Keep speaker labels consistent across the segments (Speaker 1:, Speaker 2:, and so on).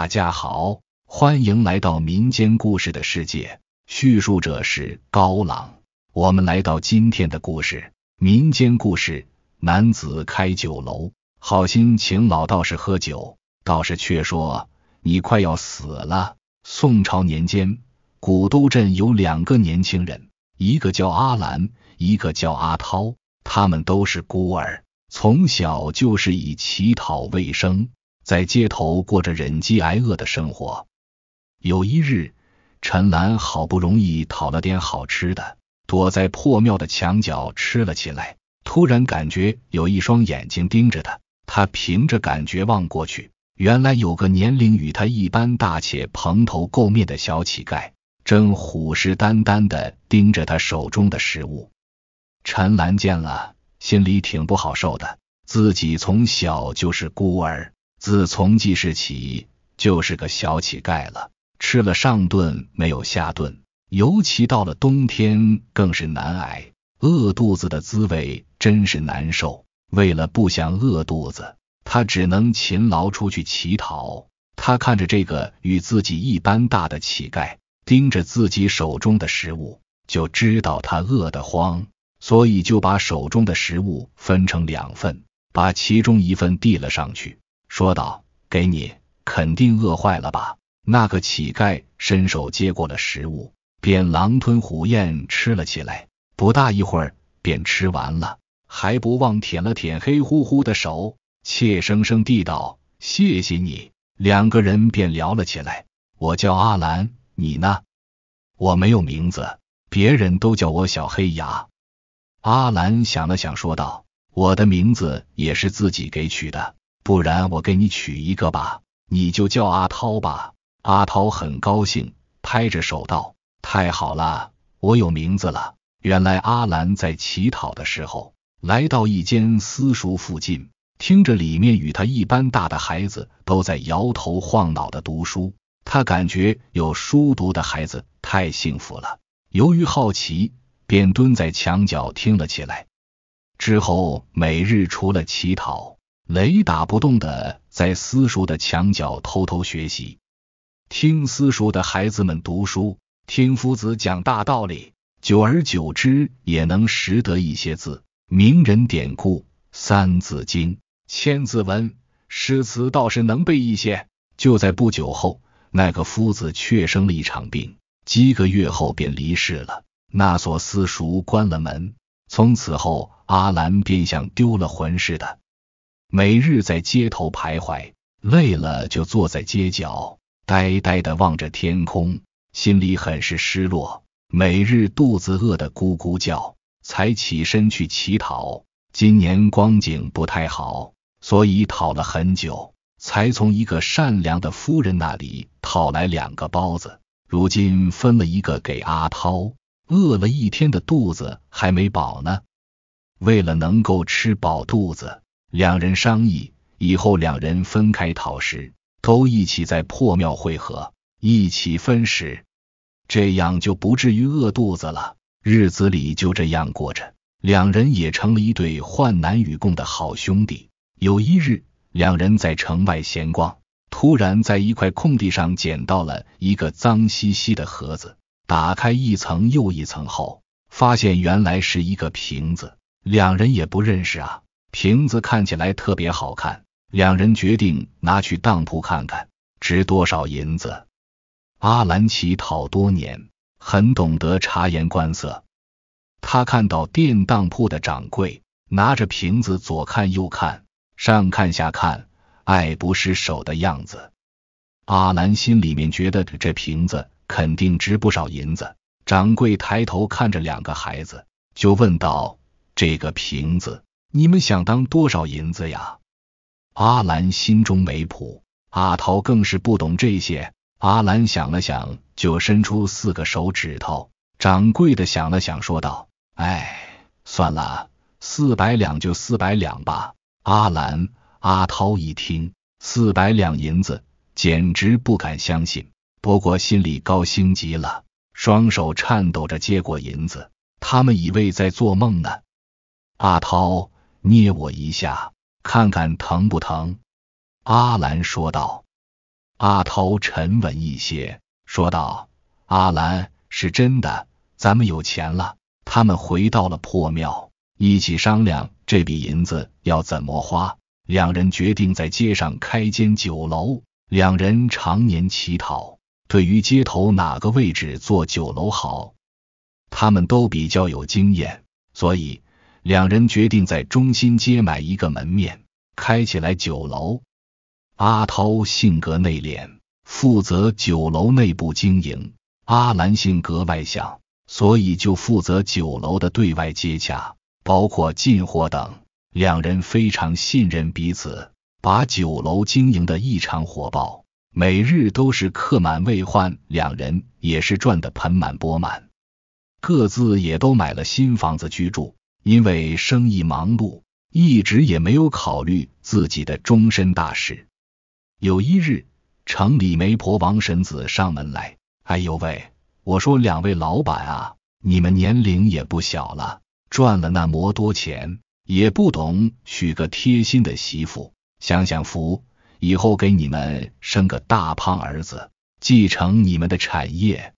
Speaker 1: 大家好，欢迎来到民间故事的世界。叙述者是高朗。我们来到今天的故事：民间故事。男子开酒楼，好心请老道士喝酒，道士却说：“你快要死了。”宋朝年间，古都镇有两个年轻人，一个叫阿兰，一个叫阿涛，他们都是孤儿，从小就是以乞讨为生。在街头过着忍饥挨饿的生活。有一日，陈兰好不容易讨了点好吃的，躲在破庙的墙角吃了起来。突然感觉有一双眼睛盯着他，他凭着感觉望过去，原来有个年龄与他一般大且蓬头垢面的小乞丐，正虎视眈眈的盯着他手中的食物。陈兰见了，心里挺不好受的，自己从小就是孤儿。自从记事起，就是个小乞丐了，吃了上顿没有下顿，尤其到了冬天，更是难挨。饿肚子的滋味真是难受。为了不想饿肚子，他只能勤劳出去乞讨。他看着这个与自己一般大的乞丐，盯着自己手中的食物，就知道他饿得慌，所以就把手中的食物分成两份，把其中一份递了上去。说道：“给你，肯定饿坏了吧？”那个乞丐伸手接过了食物，便狼吞虎咽吃了起来。不大一会儿，便吃完了，还不忘舔了舔黑乎乎的手，怯生生地道：“谢谢你。”两个人便聊了起来。我叫阿兰，你呢？我没有名字，别人都叫我小黑牙。阿兰想了想，说道：“我的名字也是自己给取的。”不然我给你取一个吧，你就叫阿涛吧。阿涛很高兴，拍着手道：“太好了，我有名字了。”原来阿兰在乞讨的时候，来到一间私塾附近，听着里面与他一般大的孩子都在摇头晃脑的读书，他感觉有书读的孩子太幸福了。由于好奇，便蹲在墙角听了起来。之后每日除了乞讨。雷打不动的，在私塾的墙角偷偷学习，听私塾的孩子们读书，听夫子讲大道理，久而久之也能识得一些字、名人典故、三字经、千字文、诗词，倒是能背一些。就在不久后，那个夫子却生了一场病，几个月后便离世了。那所私塾关了门，从此后，阿兰便像丢了魂似的。每日在街头徘徊，累了就坐在街角，呆呆的望着天空，心里很是失落。每日肚子饿得咕咕叫，才起身去乞讨。今年光景不太好，所以讨了很久，才从一个善良的夫人那里讨来两个包子。如今分了一个给阿涛，饿了一天的肚子还没饱呢。为了能够吃饱肚子。两人商议，以后两人分开讨食，都一起在破庙汇合，一起分食，这样就不至于饿肚子了。日子里就这样过着，两人也成了一对患难与共的好兄弟。有一日，两人在城外闲逛，突然在一块空地上捡到了一个脏兮兮的盒子，打开一层又一层后，发现原来是一个瓶子。两人也不认识啊。瓶子看起来特别好看，两人决定拿去当铺看看，值多少银子。阿兰乞讨多年，很懂得察言观色。他看到店当铺的掌柜拿着瓶子左看右看，上看下看，爱不释手的样子。阿兰心里面觉得这瓶子肯定值不少银子。掌柜抬头看着两个孩子，就问道：“这个瓶子？”你们想当多少银子呀？阿兰心中没谱，阿涛更是不懂这些。阿兰想了想，就伸出四个手指头。掌柜的想了想，说道：“哎，算了，四百两就四百两吧。”阿兰、阿涛一听四百两银子，简直不敢相信，不过心里高兴极了，双手颤抖着接过银子。他们以为在做梦呢。阿涛。捏我一下，看看疼不疼？阿兰说道。阿涛沉稳一些说道：“阿兰是真的，咱们有钱了。”他们回到了破庙，一起商量这笔银子要怎么花。两人决定在街上开间酒楼。两人常年乞讨，对于街头哪个位置做酒楼好，他们都比较有经验，所以。两人决定在中心街买一个门面，开起来酒楼。阿涛性格内敛，负责酒楼内部经营；阿兰性格外向，所以就负责酒楼的对外接洽，包括进货等。两人非常信任彼此，把酒楼经营的异常火爆，每日都是客满未换。两人也是赚得盆满钵满，各自也都买了新房子居住。因为生意忙碌，一直也没有考虑自己的终身大事。有一日，城里媒婆王婶子上门来：“哎呦喂，我说两位老板啊，你们年龄也不小了，赚了那么多钱，也不懂娶个贴心的媳妇，享享福，以后给你们生个大胖儿子，继承你们的产业。”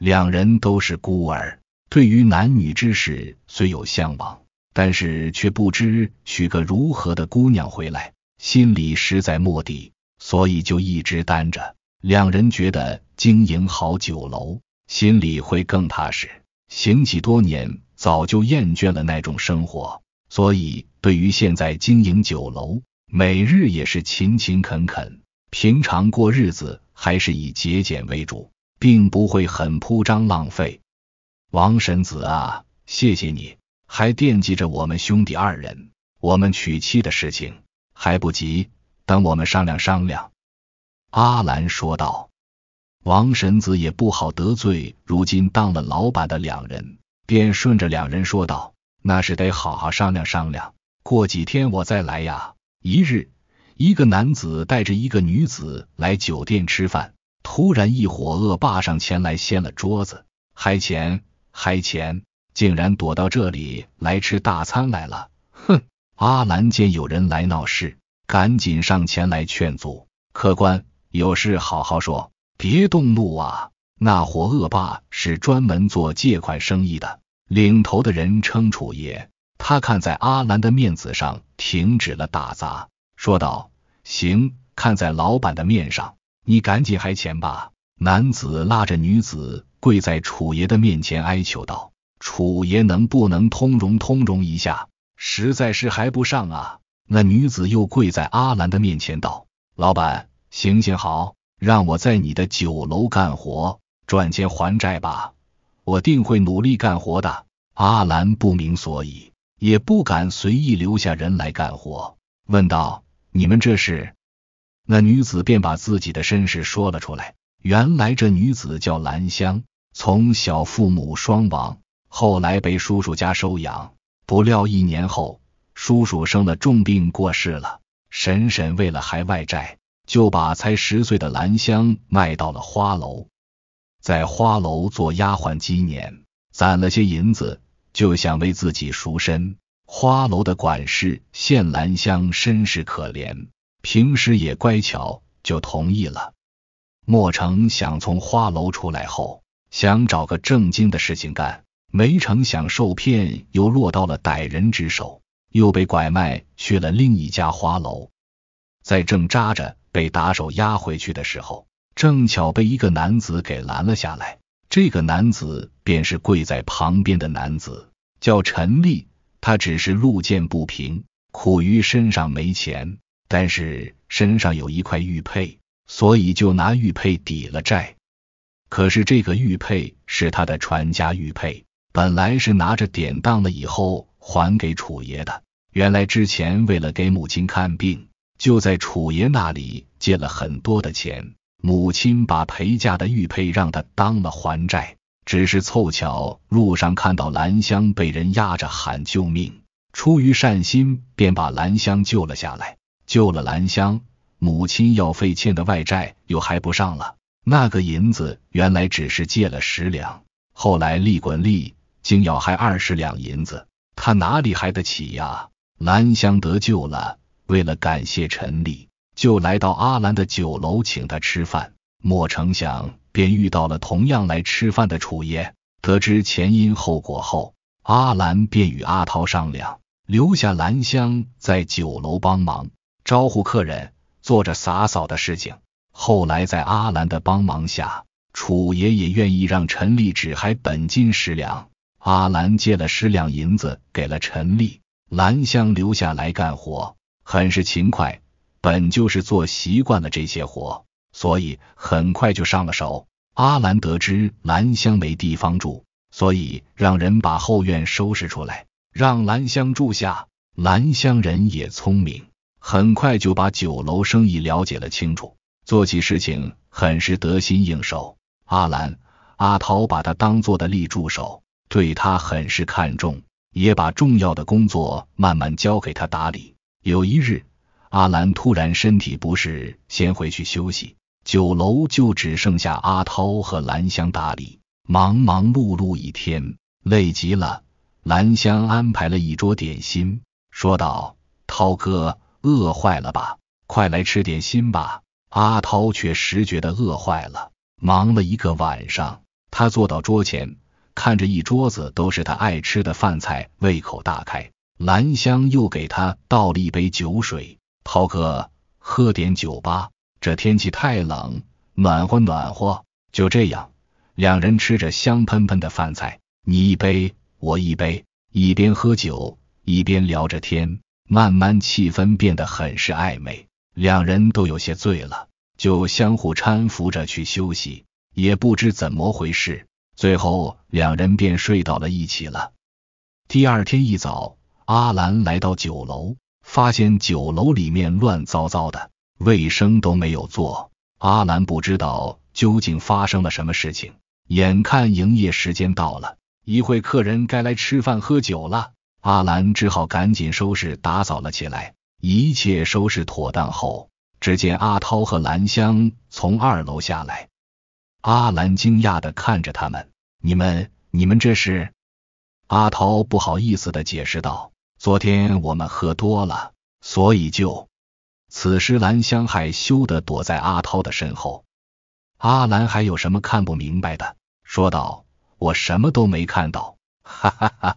Speaker 1: 两人都是孤儿。对于男女之事，虽有向往，但是却不知娶个如何的姑娘回来，心里实在莫底，所以就一直单着。两人觉得经营好酒楼，心里会更踏实。行乞多年，早就厌倦了那种生活，所以对于现在经营酒楼，每日也是勤勤恳恳。平常过日子还是以节俭为主，并不会很铺张浪费。王神子啊，谢谢你还惦记着我们兄弟二人，我们娶妻的事情还不急，等我们商量商量。”阿兰说道。王神子也不好得罪，如今当了老板的两人，便顺着两人说道：“那是得好好商量商量，过几天我再来呀。”一日，一个男子带着一个女子来酒店吃饭，突然一伙恶霸上前来掀了桌子，还前。还钱！竟然躲到这里来吃大餐来了！哼！阿兰见有人来闹事，赶紧上前来劝阻：“客官，有事好好说，别动怒啊！”那伙恶霸是专门做借款生意的，领头的人称楚爷，他看在阿兰的面子上，停止了打砸，说道：“行，看在老板的面上，你赶紧还钱吧。”男子拉着女子。跪在楚爷的面前哀求道：“楚爷能不能通融通融一下？实在是还不上啊！”那女子又跪在阿兰的面前道：“老板，行行好，让我在你的酒楼干活，赚钱还债吧！我定会努力干活的。”阿兰不明所以，也不敢随意留下人来干活，问道：“你们这是？”那女子便把自己的身世说了出来。原来这女子叫兰香。从小父母双亡，后来被叔叔家收养。不料一年后，叔叔生了重病过世了。婶婶为了还外债，就把才十岁的兰香卖到了花楼，在花楼做丫鬟几年，攒了些银子，就想为自己赎身。花楼的管事见兰香身世可怜，平时也乖巧，就同意了。莫成想从花楼出来后。想找个正经的事情干，没成想受骗，又落到了歹人之手，又被拐卖去了另一家花楼。在正扎着被打手押回去的时候，正巧被一个男子给拦了下来。这个男子便是跪在旁边的男子，叫陈立。他只是路见不平，苦于身上没钱，但是身上有一块玉佩，所以就拿玉佩抵了债。可是这个玉佩是他的传家玉佩，本来是拿着典当了以后还给楚爷的。原来之前为了给母亲看病，就在楚爷那里借了很多的钱，母亲把陪嫁的玉佩让他当了还债。只是凑巧路上看到兰香被人压着喊救命，出于善心，便把兰香救了下来。救了兰香，母亲要费欠的外债又还不上了。那个银子原来只是借了十两，后来利滚利，竟要还二十两银子，他哪里还得起呀？兰香得救了，为了感谢陈丽，就来到阿兰的酒楼请他吃饭。莫成想便遇到了同样来吃饭的楚爷，得知前因后果后，阿兰便与阿涛商量，留下兰香在酒楼帮忙，招呼客人，做着洒扫的事情。后来在阿兰的帮忙下，楚爷也愿意让陈立只还本金十两。阿兰借了十两银子给了陈立，兰香留下来干活，很是勤快。本就是做习惯了这些活，所以很快就上了手。阿兰得知兰香没地方住，所以让人把后院收拾出来，让兰香住下。兰香人也聪明，很快就把酒楼生意了解了清楚。做起事情很是得心应手。阿兰、阿涛把他当做的力助手，对他很是看重，也把重要的工作慢慢交给他打理。有一日，阿兰突然身体不适，先回去休息，酒楼就只剩下阿涛和兰香打理。忙忙碌碌一天，累极了，兰香安排了一桌点心，说道：“涛哥，饿坏了吧？快来吃点心吧。”阿涛却实觉得饿坏了。忙了一个晚上，他坐到桌前，看着一桌子都是他爱吃的饭菜，胃口大开。兰香又给他倒了一杯酒水，涛哥，喝点酒吧，这天气太冷，暖和暖和。就这样，两人吃着香喷喷的饭菜，你一杯我一杯，一边喝酒一边聊着天，慢慢气氛变得很是暧昧。两人都有些醉了，就相互搀扶着去休息。也不知怎么回事，最后两人便睡到了一起了。第二天一早，阿兰来到酒楼，发现酒楼里面乱糟糟的，卫生都没有做。阿兰不知道究竟发生了什么事情。眼看营业时间到了，一会客人该来吃饭喝酒了，阿兰只好赶紧收拾打扫了起来。一切收拾妥当后，只见阿涛和兰香从二楼下来。阿兰惊讶的看着他们：“你们，你们这是？”阿涛不好意思的解释道：“昨天我们喝多了，所以就……”此时兰香害羞的躲在阿涛的身后。阿兰还有什么看不明白的？说道：“我什么都没看到。”哈哈哈！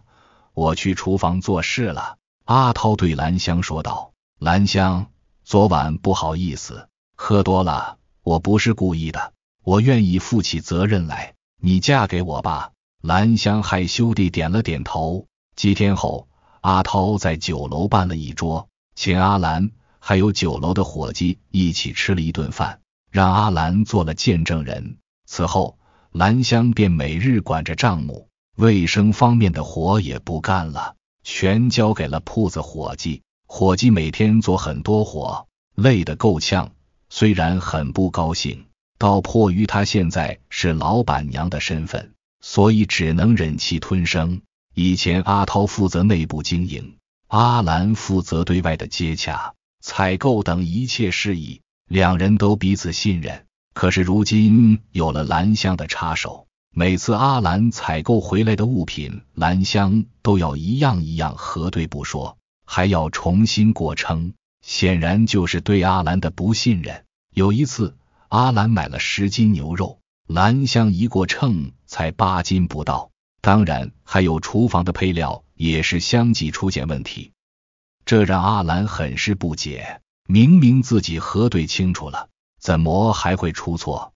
Speaker 1: 我去厨房做事了。”阿涛对兰香说道。兰香，昨晚不好意思，喝多了，我不是故意的，我愿意负起责任来。你嫁给我吧。兰香害羞地点了点头。几天后，阿涛在酒楼办了一桌，请阿兰还有酒楼的伙计一起吃了一顿饭，让阿兰做了见证人。此后，兰香便每日管着账目，卫生方面的活也不干了，全交给了铺子伙计。伙计每天做很多活，累得够呛。虽然很不高兴，倒迫于他现在是老板娘的身份，所以只能忍气吞声。以前阿涛负责内部经营，阿兰负责对外的接洽、采购等一切事宜，两人都彼此信任。可是如今有了兰香的插手，每次阿兰采购回来的物品，兰香都要一样一样核对，不说。还要重新过秤，显然就是对阿兰的不信任。有一次，阿兰买了十斤牛肉，兰香一过秤才八斤不到。当然，还有厨房的配料也是相继出现问题，这让阿兰很是不解。明明自己核对清楚了，怎么还会出错？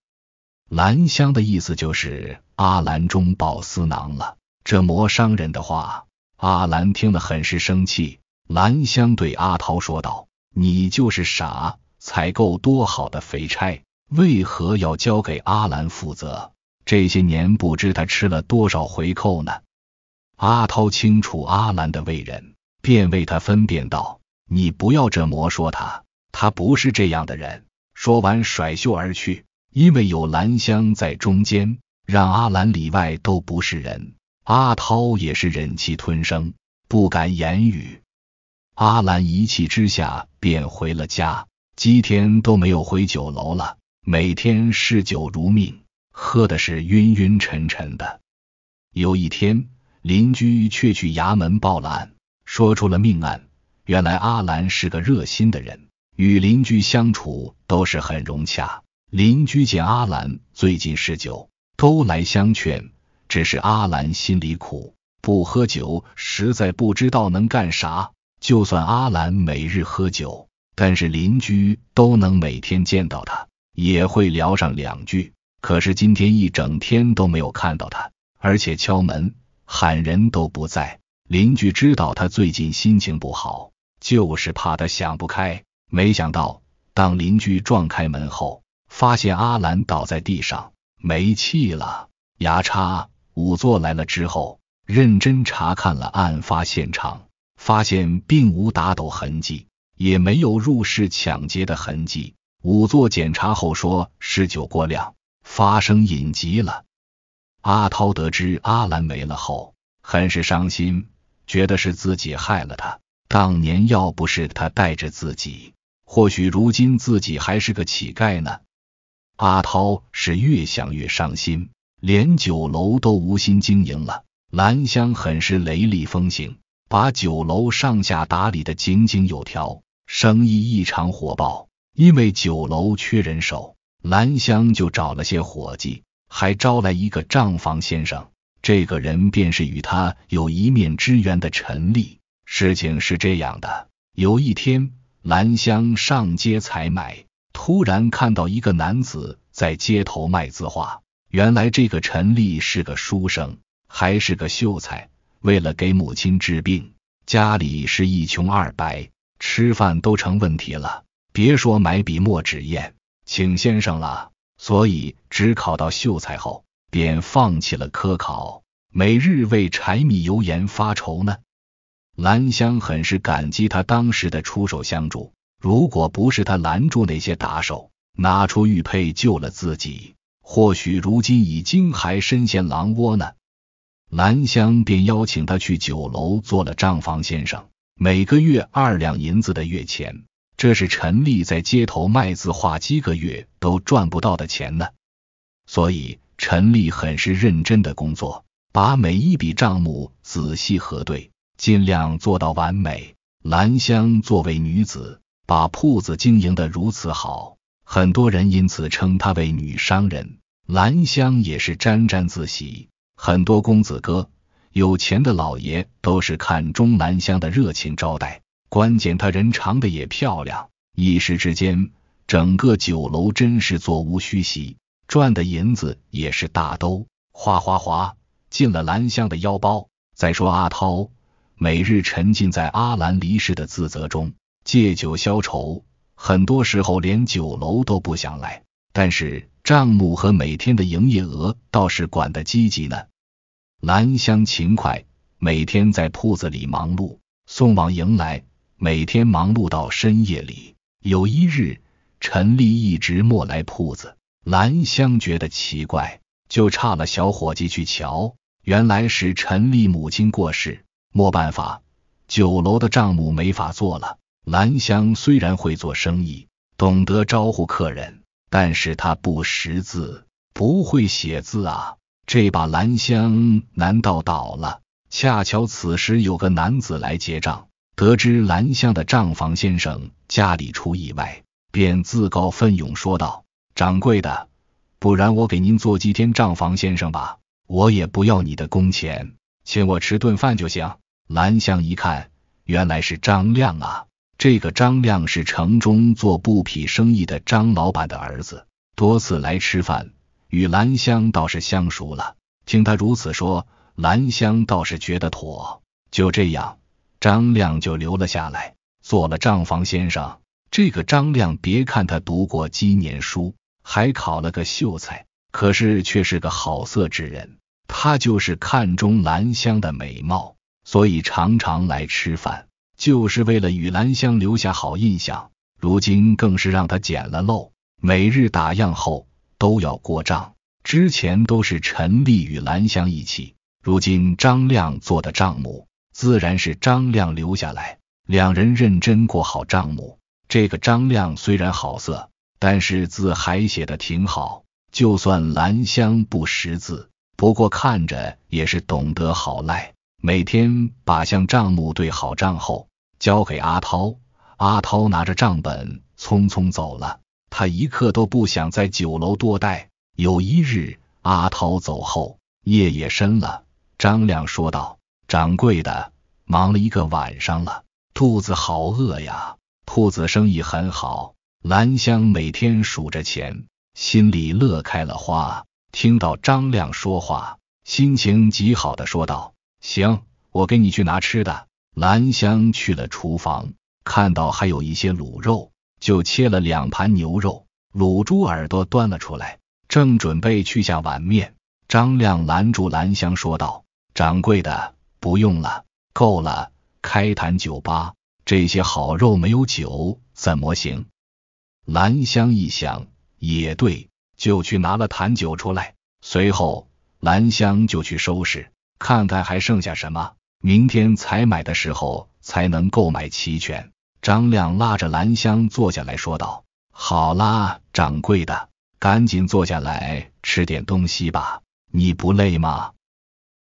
Speaker 1: 兰香的意思就是阿兰中饱私囊了。这魔商人的话，阿兰听了很是生气。兰香对阿涛说道：“你就是傻，采购多好的肥差，为何要交给阿兰负责？这些年不知他吃了多少回扣呢？”阿涛清楚阿兰的为人，便为他分辨道：“你不要这么说他，他不是这样的人。”说完，甩袖而去。因为有兰香在中间，让阿兰里外都不是人。阿涛也是忍气吞声，不敢言语。阿兰一气之下便回了家，几天都没有回酒楼了，每天嗜酒如命，喝的是晕晕沉沉的。有一天，邻居却去衙门报了案，说出了命案。原来阿兰是个热心的人，与邻居相处都是很融洽。邻居见阿兰最近嗜酒，都来相劝，只是阿兰心里苦，不喝酒实在不知道能干啥。就算阿兰每日喝酒，但是邻居都能每天见到他，也会聊上两句。可是今天一整天都没有看到他，而且敲门喊人都不在。邻居知道他最近心情不好，就是怕他想不开。没想到，当邻居撞开门后，发现阿兰倒在地上，没气了。牙差仵作来了之后，认真查看了案发现场。发现并无打斗痕迹，也没有入室抢劫的痕迹。仵作检查后说，是酒过量发生隐疾了。阿涛得知阿兰没了后，很是伤心，觉得是自己害了他。当年要不是他带着自己，或许如今自己还是个乞丐呢。阿涛是越想越伤心，连酒楼都无心经营了。兰香很是雷厉风行。把酒楼上下打理的井井有条，生意异常火爆。因为酒楼缺人手，兰香就找了些伙计，还招来一个账房先生。这个人便是与他有一面之缘的陈立。事情是这样的，有一天，兰香上街采买，突然看到一个男子在街头卖字画。原来这个陈立是个书生，还是个秀才。为了给母亲治病，家里是一穷二白，吃饭都成问题了，别说买笔墨纸砚请先生了。所以只考到秀才后，便放弃了科考，每日为柴米油盐发愁呢。兰香很是感激他当时的出手相助，如果不是他拦住那些打手，拿出玉佩救了自己，或许如今已经还身陷狼窝呢。兰香便邀请他去酒楼做了账房先生，每个月二两银子的月钱，这是陈立在街头卖字画几个月都赚不到的钱呢。所以陈立很是认真的工作，把每一笔账目仔细核对，尽量做到完美。兰香作为女子，把铺子经营的如此好，很多人因此称她为女商人，兰香也是沾沾自喜。很多公子哥、有钱的老爷都是看钟南香的热情招待，关键他人长得也漂亮，一时之间，整个酒楼真是座无虚席，赚的银子也是大都哗哗哗进了兰香的腰包。再说阿涛，每日沉浸在阿兰离世的自责中，借酒消愁，很多时候连酒楼都不想来，但是。账目和每天的营业额倒是管得积极呢。兰香勤快，每天在铺子里忙碌，送往迎来，每天忙碌到深夜里。有一日，陈丽一直没来铺子，兰香觉得奇怪，就差了小伙计去瞧，原来是陈丽母亲过世，没办法，酒楼的账目没法做了。兰香虽然会做生意，懂得招呼客人。但是他不识字，不会写字啊！这把兰香难道倒了？恰巧此时有个男子来结账，得知兰香的账房先生家里出意外，便自告奋勇说道：“掌柜的，不然我给您做几天账房先生吧，我也不要你的工钱，请我吃顿饭就行。”兰香一看，原来是张亮啊！这个张亮是城中做布匹生意的张老板的儿子，多次来吃饭，与兰香倒是相熟了。听他如此说，兰香倒是觉得妥。就这样，张亮就留了下来，做了账房先生。这个张亮，别看他读过几年书，还考了个秀才，可是却是个好色之人。他就是看中兰香的美貌，所以常常来吃饭。就是为了与兰香留下好印象，如今更是让他捡了漏。每日打样后都要过账，之前都是陈丽与兰香一起，如今张亮做的账目自然是张亮留下来。两人认真过好账目。这个张亮虽然好色，但是字还写的挺好。就算兰香不识字，不过看着也是懂得好赖。每天把向账目对好账后。交给阿涛，阿涛拿着账本匆匆走了。他一刻都不想在酒楼多待。有一日，阿涛走后，夜也深了，张亮说道：“掌柜的，忙了一个晚上了，肚子好饿呀。”铺子生意很好，兰香每天数着钱，心里乐开了花。听到张亮说话，心情极好的说道：“行，我给你去拿吃的。”兰香去了厨房，看到还有一些卤肉，就切了两盘牛肉、卤猪耳朵端了出来，正准备去下碗面，张亮拦住兰香说道：“掌柜的，不用了，够了，开坛酒吧，这些好肉没有酒怎么行？”兰香一想，也对，就去拿了坛酒出来。随后，兰香就去收拾，看看还剩下什么。明天采买的时候才能购买齐全。张亮拉着兰香坐下来说道：“好啦，掌柜的，赶紧坐下来吃点东西吧。你不累吗？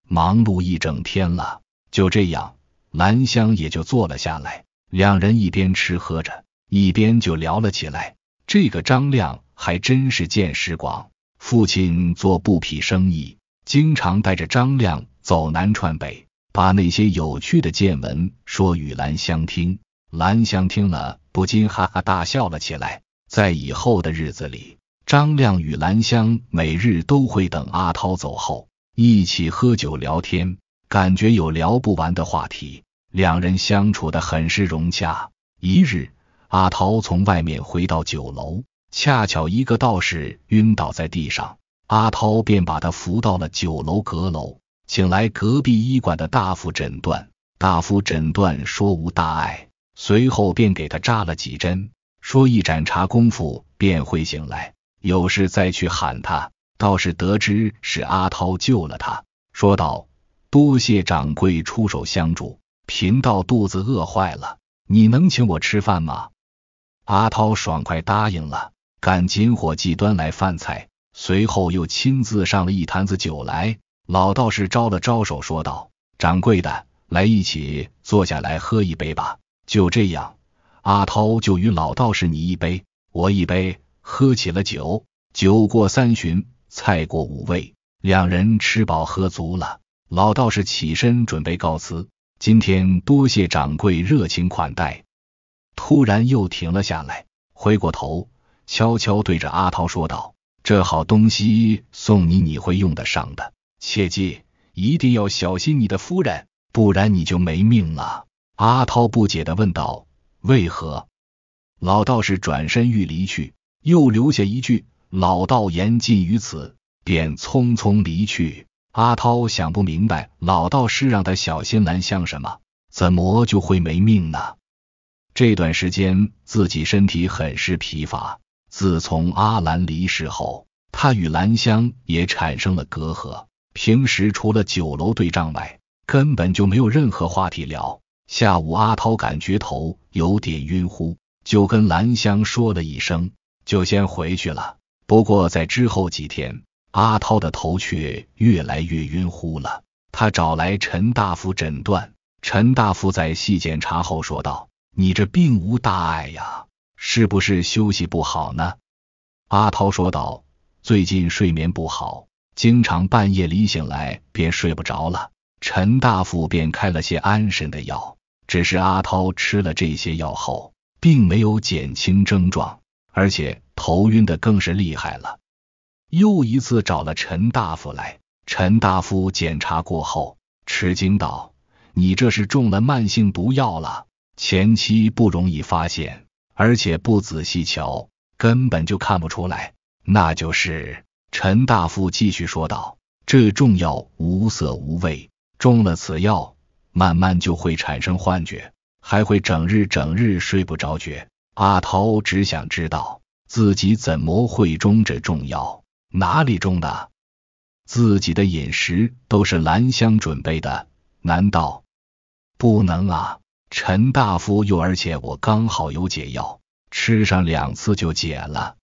Speaker 1: 忙碌一整天了。”就这样，兰香也就坐了下来。两人一边吃喝着，一边就聊了起来。这个张亮还真是见识广，父亲做布匹生意，经常带着张亮走南串北。把那些有趣的见闻说与兰香听，兰香听了不禁哈哈大笑了起来。在以后的日子里，张亮与兰香每日都会等阿涛走后一起喝酒聊天，感觉有聊不完的话题，两人相处的很是融洽。一日，阿涛从外面回到酒楼，恰巧一个道士晕倒在地上，阿涛便把他扶到了酒楼阁楼。请来隔壁医馆的大夫诊断，大夫诊断说无大碍，随后便给他扎了几针，说一盏茶功夫便会醒来，有事再去喊他。道士得知是阿涛救了他，说道：“多谢掌柜出手相助，贫道肚子饿坏了，你能请我吃饭吗？”阿涛爽快答应了，赶紧伙计端来饭菜，随后又亲自上了一坛子酒来。老道士招了招手，说道：“掌柜的，来一起坐下来喝一杯吧。”就这样，阿涛就与老道士你一杯我一杯喝起了酒。酒过三巡，菜过五味，两人吃饱喝足了。老道士起身准备告辞：“今天多谢掌柜热情款待。”突然又停了下来，回过头悄悄对着阿涛说道：“这好东西送你，你会用得上的。”切记，一定要小心你的夫人，不然你就没命了。阿涛不解的问道：“为何？”老道士转身欲离去，又留下一句：“老道言尽于此。”便匆匆离去。阿涛想不明白，老道士让他小心兰香什么，怎么就会没命呢？这段时间自己身体很是疲乏。自从阿兰离世后，他与兰香也产生了隔阂。平时除了酒楼对账外，根本就没有任何话题聊。下午，阿涛感觉头有点晕乎，就跟兰香说了一声，就先回去了。不过在之后几天，阿涛的头却越来越晕乎了。他找来陈大夫诊断，陈大夫在细检查后说道：“你这并无大碍呀，是不是休息不好呢？”阿涛说道：“最近睡眠不好。”经常半夜里醒来便睡不着了，陈大夫便开了些安神的药。只是阿涛吃了这些药后，并没有减轻症状，而且头晕的更是厉害了。又一次找了陈大夫来，陈大夫检查过后，吃惊道：“你这是中了慢性毒药了，前期不容易发现，而且不仔细瞧，根本就看不出来，那就是。”陈大夫继续说道：“这重药无色无味，中了此药，慢慢就会产生幻觉，还会整日整日睡不着觉。”阿涛只想知道自己怎么会中这重药，哪里中的？自己的饮食都是兰香准备的，难道不能啊？陈大夫又而且我刚好有解药，吃上两次就解了。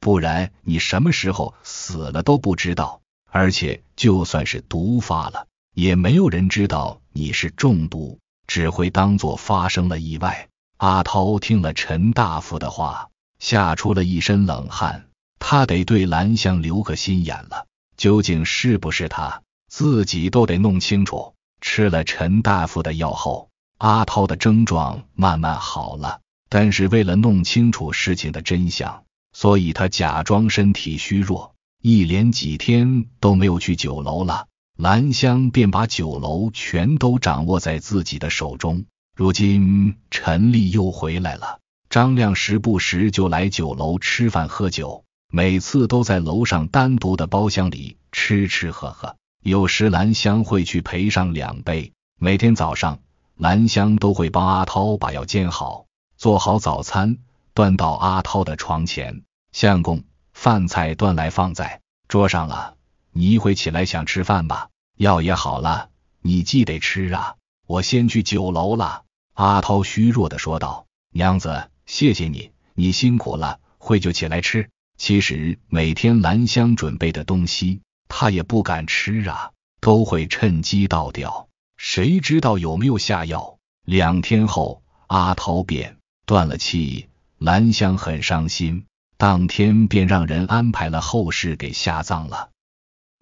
Speaker 1: 不然你什么时候死了都不知道，而且就算是毒发了，也没有人知道你是中毒，只会当做发生了意外。阿涛听了陈大夫的话，吓出了一身冷汗，他得对兰香留个心眼了，究竟是不是他，自己都得弄清楚。吃了陈大夫的药后，阿涛的症状慢慢好了，但是为了弄清楚事情的真相。所以，他假装身体虚弱，一连几天都没有去酒楼了。兰香便把酒楼全都掌握在自己的手中。如今，陈丽又回来了，张亮时不时就来酒楼吃饭喝酒，每次都在楼上单独的包厢里吃吃喝喝。有时，兰香会去陪上两杯。每天早上，兰香都会帮阿涛把药煎好，做好早餐，端到阿涛的床前。相公，饭菜端来放在桌上了，你一会起来想吃饭吧。药也好了，你记得吃啊。我先去酒楼了。阿涛虚弱的说道：“娘子，谢谢你，你辛苦了。会就起来吃。其实每天兰香准备的东西，他也不敢吃啊，都会趁机倒掉，谁知道有没有下药。”两天后，阿涛便断了气，兰香很伤心。当天便让人安排了后事，给下葬了。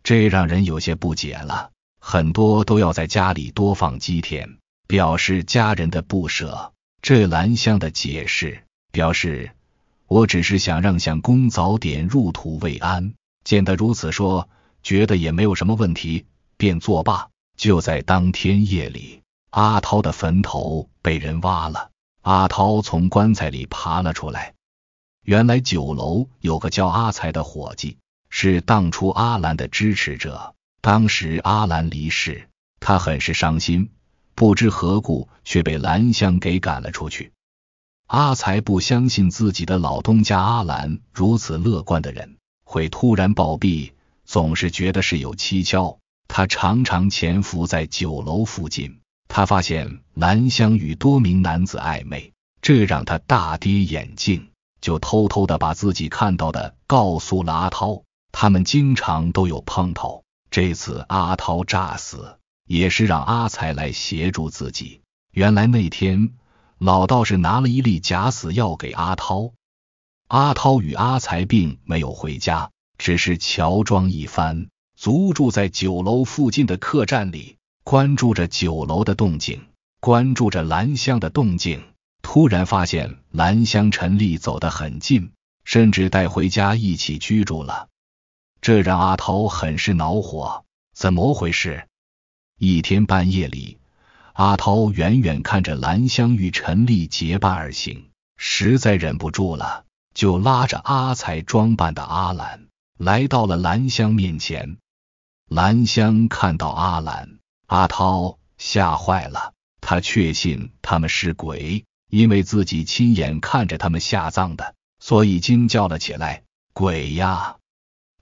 Speaker 1: 这让人有些不解了，很多都要在家里多放几天，表示家人的不舍。这兰香的解释表示，我只是想让相公早点入土为安。见他如此说，觉得也没有什么问题，便作罢。就在当天夜里，阿涛的坟头被人挖了，阿涛从棺材里爬了出来。原来酒楼有个叫阿财的伙计，是当初阿兰的支持者。当时阿兰离世，他很是伤心，不知何故却被兰香给赶了出去。阿才不相信自己的老东家阿兰如此乐观的人会突然暴毙，总是觉得是有蹊跷。他常常潜伏在酒楼附近，他发现兰香与多名男子暧昧，这让他大跌眼镜。就偷偷的把自己看到的告诉了阿涛，他们经常都有碰头，这次阿涛诈死也是让阿才来协助自己。原来那天老道士拿了一粒假死药给阿涛，阿涛与阿才并没有回家，只是乔装一番，租住在酒楼附近的客栈里，关注着酒楼的动静，关注着兰香的动静。突然发现兰香陈丽走得很近，甚至带回家一起居住了，这让阿涛很是恼火。怎么回事？一天半夜里，阿涛远远看着兰香与陈丽结伴而行，实在忍不住了，就拉着阿彩装扮的阿兰来到了兰香面前。兰香看到阿兰，阿涛吓坏了，他确信他们是鬼。因为自己亲眼看着他们下葬的，所以惊叫了起来：“鬼呀！”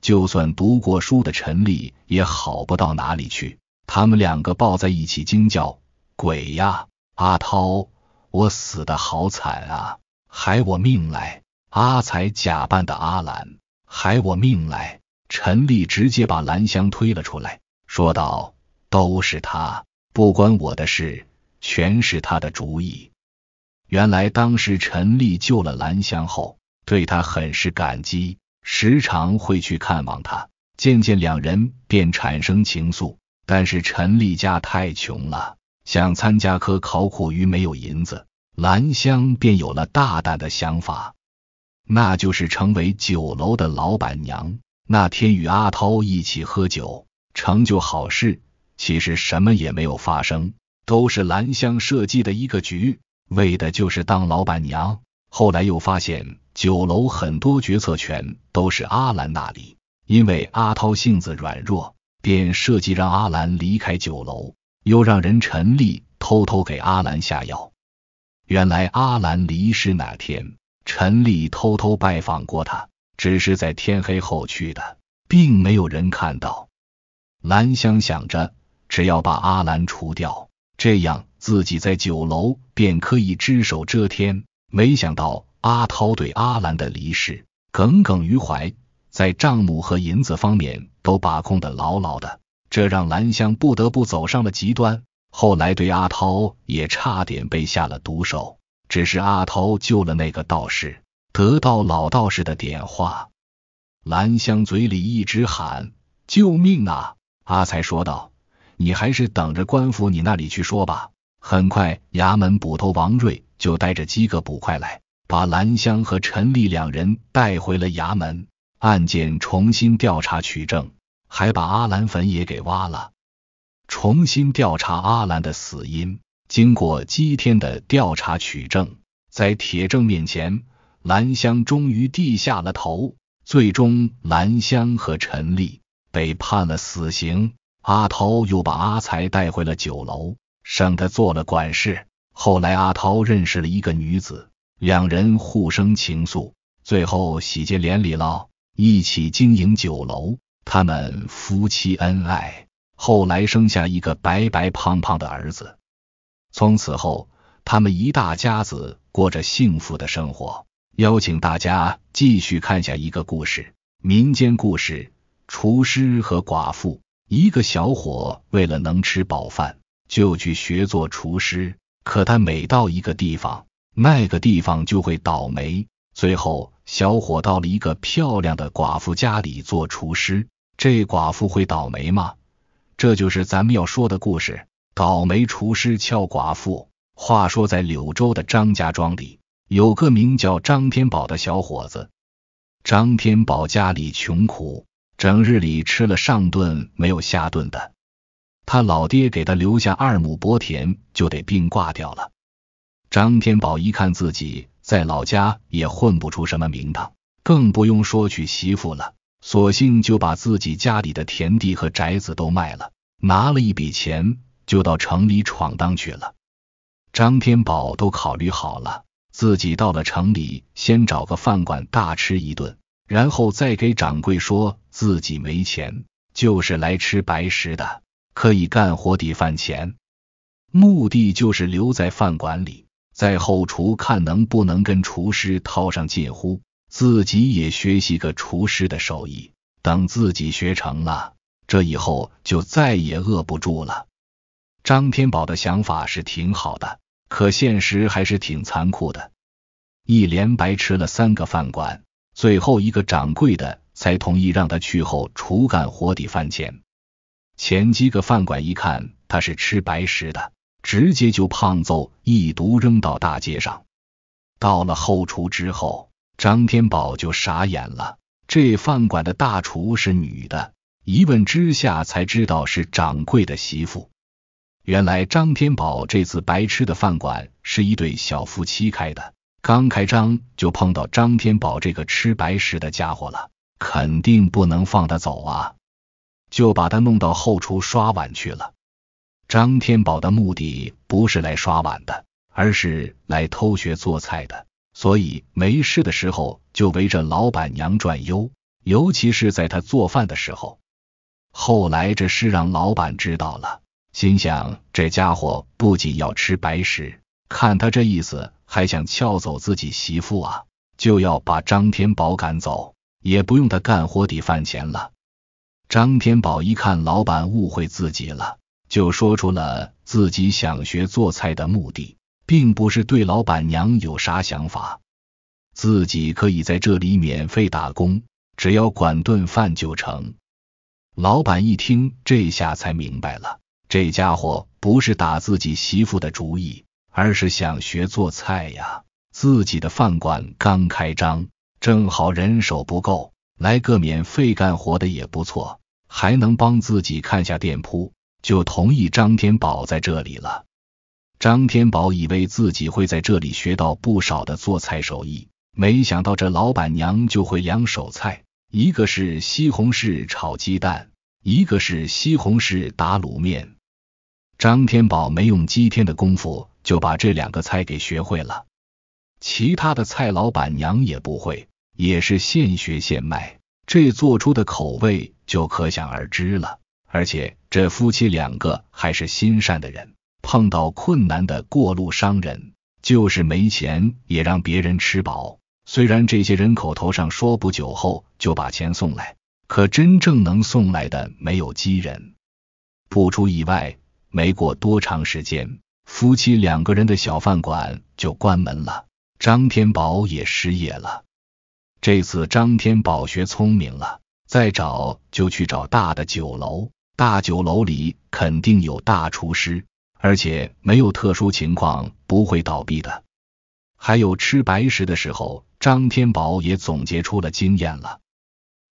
Speaker 1: 就算读过书的陈丽也好不到哪里去。他们两个抱在一起惊叫：“鬼呀！”阿涛，我死的好惨啊！还我命来！阿才假扮的阿兰，还我命来！陈丽直接把兰香推了出来，说道：“都是他，不关我的事，全是他的主意。”原来当时陈丽救了兰香后，对她很是感激，时常会去看望她。渐渐两人便产生情愫。但是陈丽家太穷了，想参加科考苦于没有银子。兰香便有了大胆的想法，那就是成为酒楼的老板娘。那天与阿涛一起喝酒，成就好事。其实什么也没有发生，都是兰香设计的一个局。为的就是当老板娘，后来又发现酒楼很多决策权都是阿兰那里，因为阿涛性子软弱，便设计让阿兰离开酒楼，又让人陈丽偷偷给阿兰下药。原来阿兰离世那天，陈丽偷偷拜访过他，只是在天黑后去的，并没有人看到。兰香想着，只要把阿兰除掉。这样自己在酒楼便可以只手遮天。没想到阿涛对阿兰的离世耿耿于怀，在账目和银子方面都把控的牢牢的，这让兰香不得不走上了极端。后来对阿涛也差点被下了毒手，只是阿涛救了那个道士，得到老道士的点化。兰香嘴里一直喊救命啊！阿才说道。你还是等着官府你那里去说吧。很快，衙门捕头王瑞就带着几个捕快来，把兰香和陈丽两人带回了衙门，案件重新调查取证，还把阿兰坟也给挖了，重新调查阿兰的死因。经过几天的调查取证，在铁证面前，兰香终于低下了头。最终，兰香和陈丽被判了死刑。阿涛又把阿才带回了酒楼，省他做了管事。后来，阿涛认识了一个女子，两人互生情愫，最后喜结连理了，一起经营酒楼。他们夫妻恩爱，后来生下一个白白胖胖的儿子。从此后，他们一大家子过着幸福的生活。邀请大家继续看下一个故事：民间故事《厨师和寡妇》。一个小伙为了能吃饱饭，就去学做厨师。可他每到一个地方，那个地方就会倒霉。最后，小伙到了一个漂亮的寡妇家里做厨师。这寡妇会倒霉吗？这就是咱们要说的故事——倒霉厨师俏寡妇。话说在柳州的张家庄里，有个名叫张天宝的小伙子。张天宝家里穷苦。整日里吃了上顿没有下顿的，他老爹给他留下二亩薄田，就得病挂掉了。张天宝一看自己在老家也混不出什么名堂，更不用说娶媳妇了，索性就把自己家里的田地和宅子都卖了，拿了一笔钱，就到城里闯荡去了。张天宝都考虑好了，自己到了城里先找个饭馆大吃一顿，然后再给掌柜说。自己没钱，就是来吃白食的，可以干活抵饭钱，目的就是留在饭馆里，在后厨看能不能跟厨师套上近乎，自己也学习个厨师的手艺，等自己学成了，这以后就再也饿不住了。张天宝的想法是挺好的，可现实还是挺残酷的，一连白吃了三个饭馆，最后一个掌柜的。才同意让他去后厨干活底饭钱。前几个饭馆一看他是吃白食的，直接就胖揍一毒扔到大街上。到了后厨之后，张天宝就傻眼了，这饭馆的大厨是女的，一问之下才知道是掌柜的媳妇。原来张天宝这次白吃的饭馆是一对小夫妻开的，刚开张就碰到张天宝这个吃白食的家伙了。肯定不能放他走啊！就把他弄到后厨刷碗去了。张天宝的目的不是来刷碗的，而是来偷学做菜的。所以没事的时候就围着老板娘转悠，尤其是在他做饭的时候。后来这事让老板知道了，心想这家伙不仅要吃白食，看他这意思，还想撬走自己媳妇啊！就要把张天宝赶走。也不用他干活抵饭钱了。张天宝一看老板误会自己了，就说出了自己想学做菜的目的，并不是对老板娘有啥想法。自己可以在这里免费打工，只要管顿饭就成。老板一听，这下才明白了，这家伙不是打自己媳妇的主意，而是想学做菜呀。自己的饭馆刚开张。正好人手不够，来个免费干活的也不错，还能帮自己看下店铺，就同意张天宝在这里了。张天宝以为自己会在这里学到不少的做菜手艺，没想到这老板娘就会两手菜，一个是西红柿炒鸡蛋，一个是西红柿打卤面。张天宝没用几天的功夫就把这两个菜给学会了，其他的菜老板娘也不会。也是现学现卖，这做出的口味就可想而知了。而且这夫妻两个还是心善的人，碰到困难的过路商人，就是没钱也让别人吃饱。虽然这些人口头上说不久后就把钱送来，可真正能送来的没有几人。不出意外，没过多长时间，夫妻两个人的小饭馆就关门了，张天宝也失业了。这次张天宝学聪明了，再找就去找大的酒楼，大酒楼里肯定有大厨师，而且没有特殊情况不会倒闭的。还有吃白食的时候，张天宝也总结出了经验了，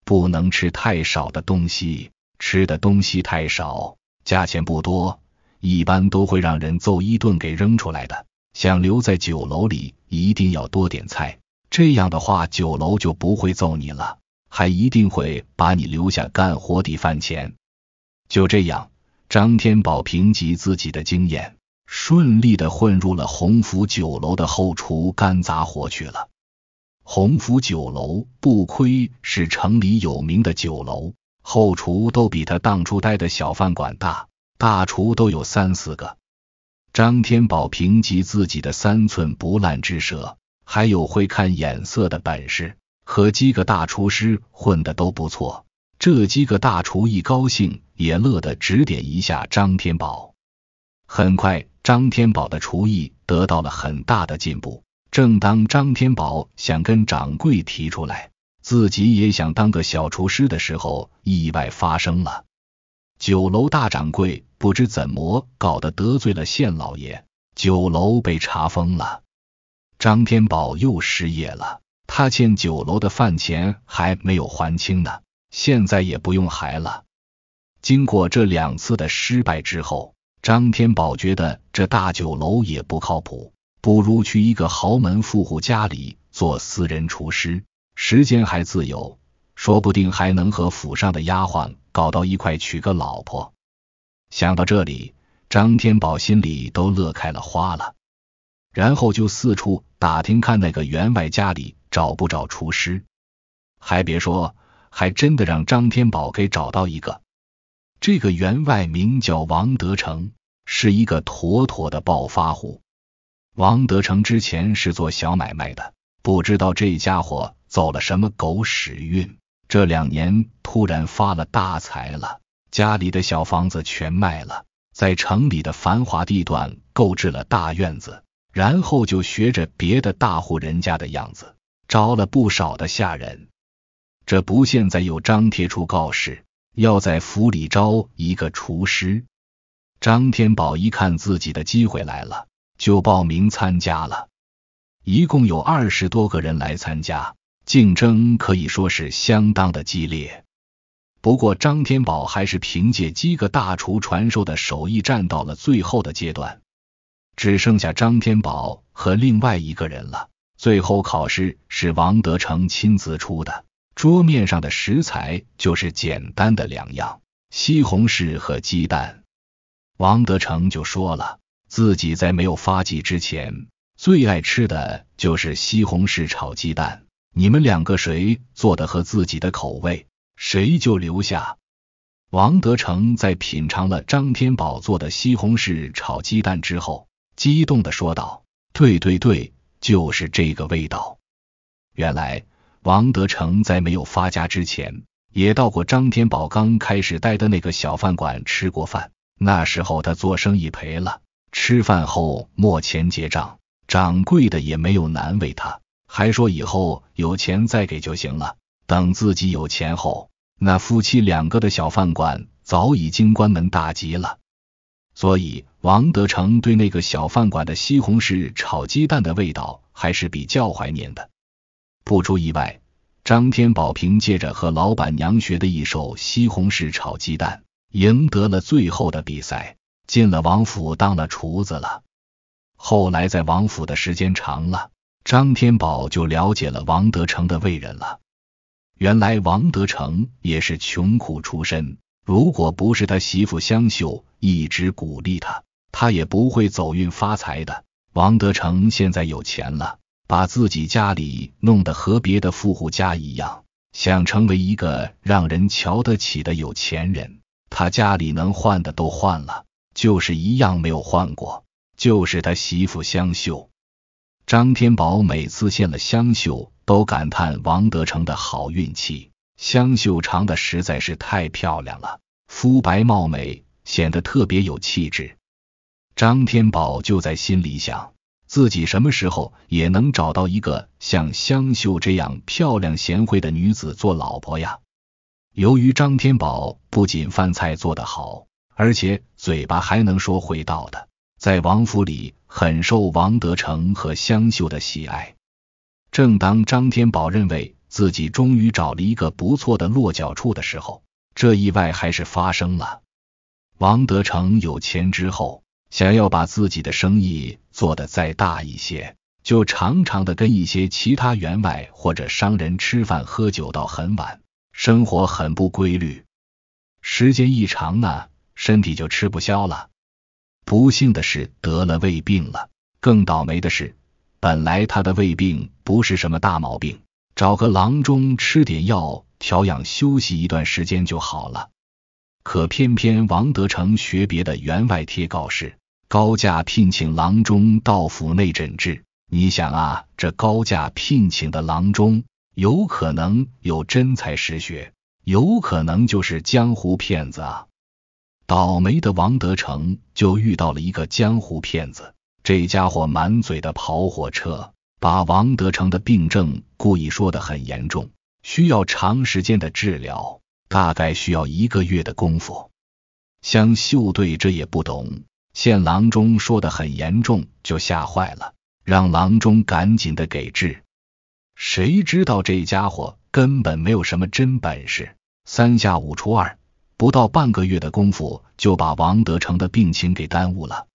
Speaker 1: 不能吃太少的东西，吃的东西太少，价钱不多，一般都会让人揍一顿给扔出来的。想留在酒楼里，一定要多点菜。这样的话，酒楼就不会揍你了，还一定会把你留下干活抵饭钱。就这样，张天宝凭借自己的经验，顺利的混入了鸿福酒楼的后厨干杂活去了。鸿福酒楼不亏是城里有名的酒楼，后厨都比他当初待的小饭馆大，大厨都有三四个。张天宝凭借自己的三寸不烂之舌。还有会看眼色的本事，和几个大厨师混的都不错。这几个大厨一高兴，也乐得指点一下张天宝。很快，张天宝的厨艺得到了很大的进步。正当张天宝想跟掌柜提出来，自己也想当个小厨师的时候，意外发生了。酒楼大掌柜不知怎么搞得得罪了县老爷，酒楼被查封了。张天宝又失业了，他欠酒楼的饭钱还没有还清呢，现在也不用还了。经过这两次的失败之后，张天宝觉得这大酒楼也不靠谱，不如去一个豪门富户家里做私人厨师，时间还自由，说不定还能和府上的丫鬟搞到一块，娶个老婆。想到这里，张天宝心里都乐开了花了。然后就四处打听，看那个员外家里找不找厨师。还别说，还真的让张天宝给找到一个。这个员外名叫王德成，是一个妥妥的暴发户。王德成之前是做小买卖的，不知道这家伙走了什么狗屎运，这两年突然发了大财了。家里的小房子全卖了，在城里的繁华地段购置了大院子。然后就学着别的大户人家的样子，招了不少的下人。这不，现在又张贴出告示，要在府里招一个厨师。张天宝一看自己的机会来了，就报名参加了。一共有二十多个人来参加，竞争可以说是相当的激烈。不过张天宝还是凭借几个大厨传授的手艺，站到了最后的阶段。只剩下张天宝和另外一个人了。最后考试是王德成亲自出的，桌面上的食材就是简单的两样：西红柿和鸡蛋。王德成就说了，自己在没有发迹之前，最爱吃的就是西红柿炒鸡蛋。你们两个谁做的和自己的口味，谁就留下。王德成在品尝了张天宝做的西红柿炒鸡蛋之后。激动的说道：“对对对，就是这个味道。原来王德成在没有发家之前，也到过张天宝刚开始待的那个小饭馆吃过饭。那时候他做生意赔了，吃饭后莫钱结账，掌柜的也没有难为他，还说以后有钱再给就行了。等自己有钱后，那夫妻两个的小饭馆早已经关门大吉了。”所以，王德成对那个小饭馆的西红柿炒鸡蛋的味道还是比较怀念的。不出意外，张天宝凭借着和老板娘学的一手西红柿炒鸡蛋，赢得了最后的比赛，进了王府当了厨子了。后来在王府的时间长了，张天宝就了解了王德成的为人了。原来王德成也是穷苦出身。如果不是他媳妇香秀一直鼓励他，他也不会走运发财的。王德成现在有钱了，把自己家里弄得和别的富户家一样，想成为一个让人瞧得起的有钱人。他家里能换的都换了，就是一样没有换过，就是他媳妇香秀。张天宝每次见了香秀，都感叹王德成的好运气。香秀长得实在是太漂亮了，肤白貌美，显得特别有气质。张天宝就在心里想，自己什么时候也能找到一个像香秀这样漂亮贤惠的女子做老婆呀？由于张天宝不仅饭菜做得好，而且嘴巴还能说会道的，在王府里很受王德成和香秀的喜爱。正当张天宝认为，自己终于找了一个不错的落脚处的时候，这意外还是发生了。王德成有钱之后，想要把自己的生意做得再大一些，就常常的跟一些其他员外或者商人吃饭喝酒到很晚，生活很不规律。时间一长呢，身体就吃不消了。不幸的是得了胃病了。更倒霉的是，本来他的胃病不是什么大毛病。找个郎中吃点药调养休息一段时间就好了。可偏偏王德成学别的员外贴告示，高价聘请郎中到府内诊治。你想啊，这高价聘请的郎中，有可能有真才实学，有可能就是江湖骗子啊！倒霉的王德成就遇到了一个江湖骗子，这家伙满嘴的跑火车。把王德成的病症故意说得很严重，需要长时间的治疗，大概需要一个月的功夫。湘绣队这也不懂，县郎中说得很严重，就吓坏了，让郎中赶紧的给治。谁知道这家伙根本没有什么真本事，三下五除二，不到半个月的功夫就把王德成的病情给耽误了。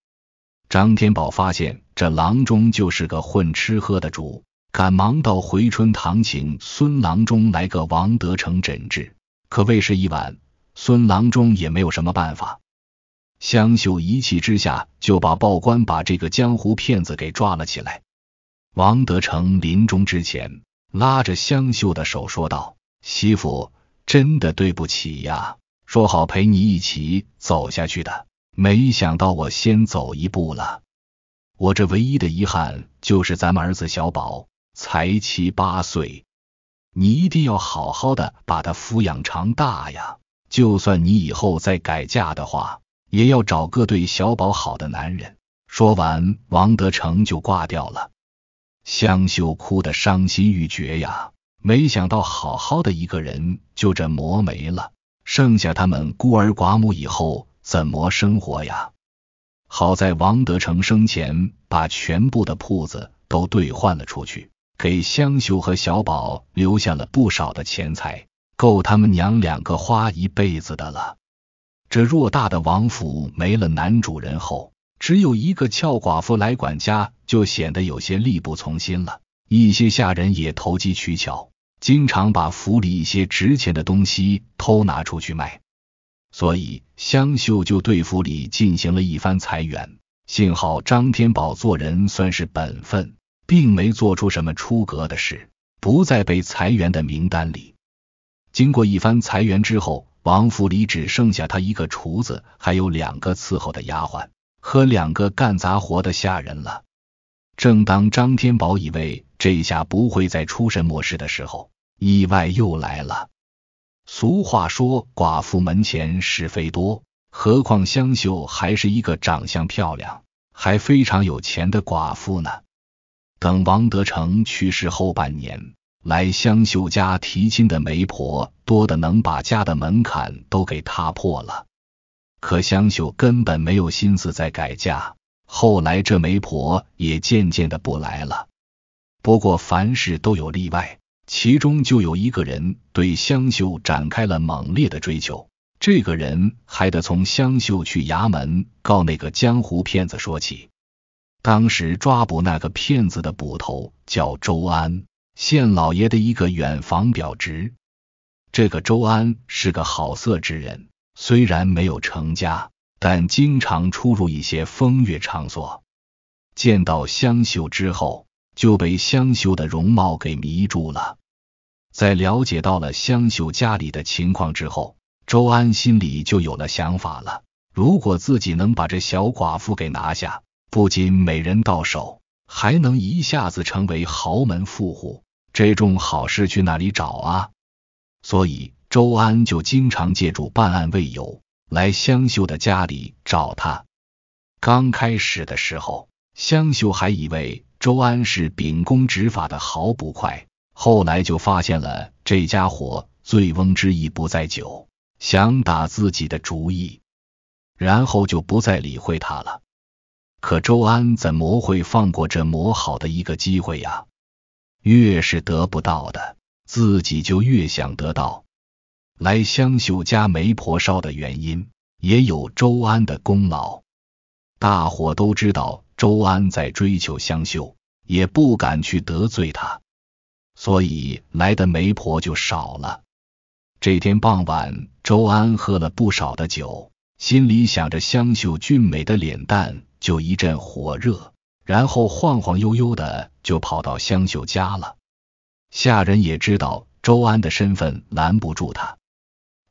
Speaker 1: 张天宝发现这郎中就是个混吃喝的主，赶忙到回春堂请孙郎中来个王德成诊治。可为时已晚，孙郎中也没有什么办法。香秀一气之下就把报官，把这个江湖骗子给抓了起来。王德成临终之前拉着香秀的手说道：“媳妇，真的对不起呀，说好陪你一起走下去的。”没想到我先走一步了，我这唯一的遗憾就是咱们儿子小宝才七八岁，你一定要好好的把他抚养长大呀！就算你以后再改嫁的话，也要找个对小宝好的男人。说完，王德成就挂掉了，香秀哭得伤心欲绝呀！没想到好好的一个人就这磨没了，剩下他们孤儿寡母以后。怎么生活呀？好在王德成生前把全部的铺子都兑换了出去，给香秀和小宝留下了不少的钱财，够他们娘两个花一辈子的了。这偌大的王府没了男主人后，只有一个俏寡妇来管家，就显得有些力不从心了。一些下人也投机取巧，经常把府里一些值钱的东西偷拿出去卖。所以，香秀就对府里进行了一番裁员。幸好张天宝做人算是本分，并没做出什么出格的事，不在被裁员的名单里。经过一番裁员之后，王府里只剩下他一个厨子，还有两个伺候的丫鬟和两个干杂活的下人了。正当张天宝以为这下不会再出什么事的时候，意外又来了。俗话说，寡妇门前是非多，何况香秀还是一个长相漂亮，还非常有钱的寡妇呢。等王德成去世后半年，来香秀家提亲的媒婆多的能把家的门槛都给踏破了。可香秀根本没有心思再改嫁，后来这媒婆也渐渐的不来了。不过凡事都有例外。其中就有一个人对湘绣展开了猛烈的追求。这个人还得从湘绣去衙门告那个江湖骗子说起。当时抓捕那个骗子的捕头叫周安，县老爷的一个远房表侄。这个周安是个好色之人，虽然没有成家，但经常出入一些风月场所。见到湘绣之后。就被香秀的容貌给迷住了。在了解到了香秀家里的情况之后，周安心里就有了想法了。如果自己能把这小寡妇给拿下，不仅美人到手，还能一下子成为豪门富户。这种好事去哪里找啊？所以周安就经常借助办案为由来香秀的家里找她。刚开始的时候，香秀还以为。周安是秉公执法的好捕快，后来就发现了这家伙醉翁之意不在酒，想打自己的主意，然后就不再理会他了。可周安怎么会放过这么好的一个机会呀？越是得不到的，自己就越想得到。来香秀家媒婆烧的原因，也有周安的功劳，大伙都知道。周安在追求香秀，也不敢去得罪他，所以来的媒婆就少了。这天傍晚，周安喝了不少的酒，心里想着香秀俊美的脸蛋，就一阵火热，然后晃晃悠悠的就跑到香秀家了。下人也知道周安的身份，拦不住他。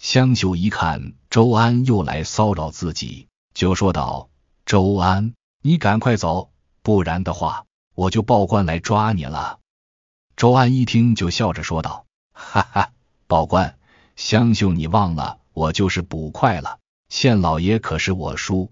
Speaker 1: 香秀一看周安又来骚扰自己，就说道：“周安。”你赶快走，不然的话我就报官来抓你了。周安一听就笑着说道：“哈哈，报官？香秀，你忘了我就是捕快了，县老爷可是我叔。”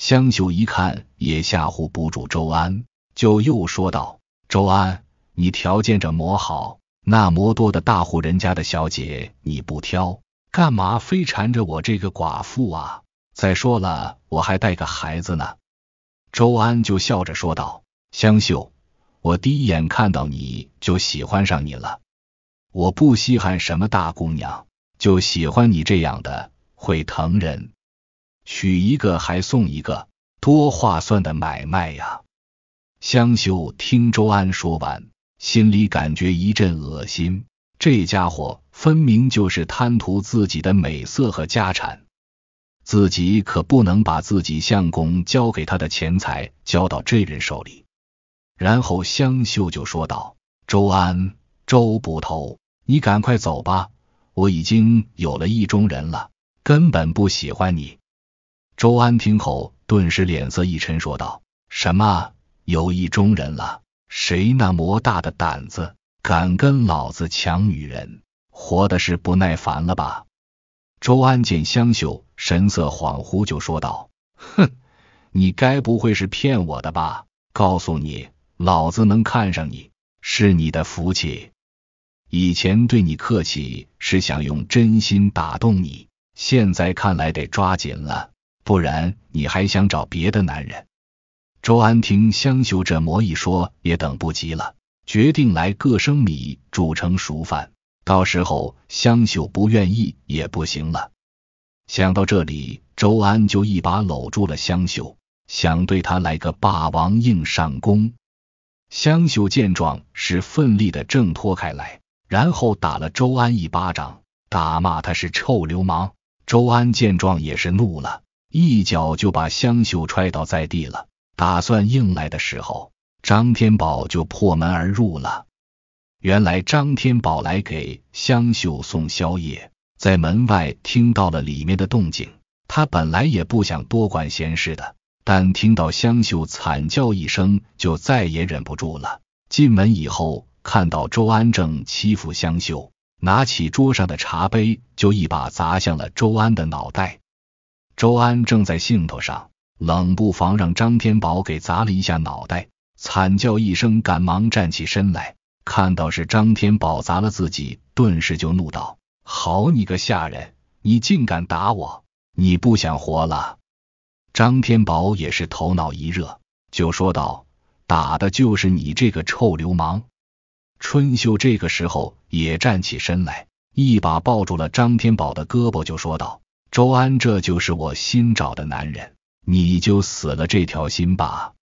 Speaker 1: 香秀一看也吓唬不住周安，就又说道：“周安，你条件这么好，那么多的大户人家的小姐你不挑，干嘛非缠着我这个寡妇啊？再说了，我还带个孩子呢。”周安就笑着说道：“香秀，我第一眼看到你就喜欢上你了。我不稀罕什么大姑娘，就喜欢你这样的，会疼人。娶一个还送一个，多划算的买卖呀！”香秀听周安说完，心里感觉一阵恶心。这家伙分明就是贪图自己的美色和家产。自己可不能把自己相公交给他的钱财交到这人手里。然后香秀就说道：“周安，周捕头，你赶快走吧，我已经有了意中人了，根本不喜欢你。”周安听后，顿时脸色一沉，说道：“什么有意中人了？谁那么大的胆子，敢跟老子抢女人？活的是不耐烦了吧？”周安见香秀神色恍惚，就说道：“哼，你该不会是骗我的吧？告诉你，老子能看上你是你的福气。以前对你客气，是想用真心打动你，现在看来得抓紧了，不然你还想找别的男人。”周安听香秀这么一说，也等不及了，决定来各生米煮成熟饭。到时候香秀不愿意也不行了。想到这里，周安就一把搂住了香秀，想对他来个霸王硬上弓。香秀见状是奋力的挣脱开来，然后打了周安一巴掌，大骂他是臭流氓。周安见状也是怒了，一脚就把香秀踹倒在地了，打算硬来的时候，张天宝就破门而入了。原来张天宝来给香秀送宵夜，在门外听到了里面的动静。他本来也不想多管闲事的，但听到香秀惨叫一声，就再也忍不住了。进门以后，看到周安正欺负香秀，拿起桌上的茶杯就一把砸向了周安的脑袋。周安正在兴头上，冷不防让张天宝给砸了一下脑袋，惨叫一声，赶忙站起身来。看到是张天宝砸了自己，顿时就怒道：“好你个下人，你竟敢打我！你不想活了？”张天宝也是头脑一热，就说道：“打的就是你这个臭流氓！”春秀这个时候也站起身来，一把抱住了张天宝的胳膊，就说道：“周安，这就是我新找的男人，你就死了这条心吧。”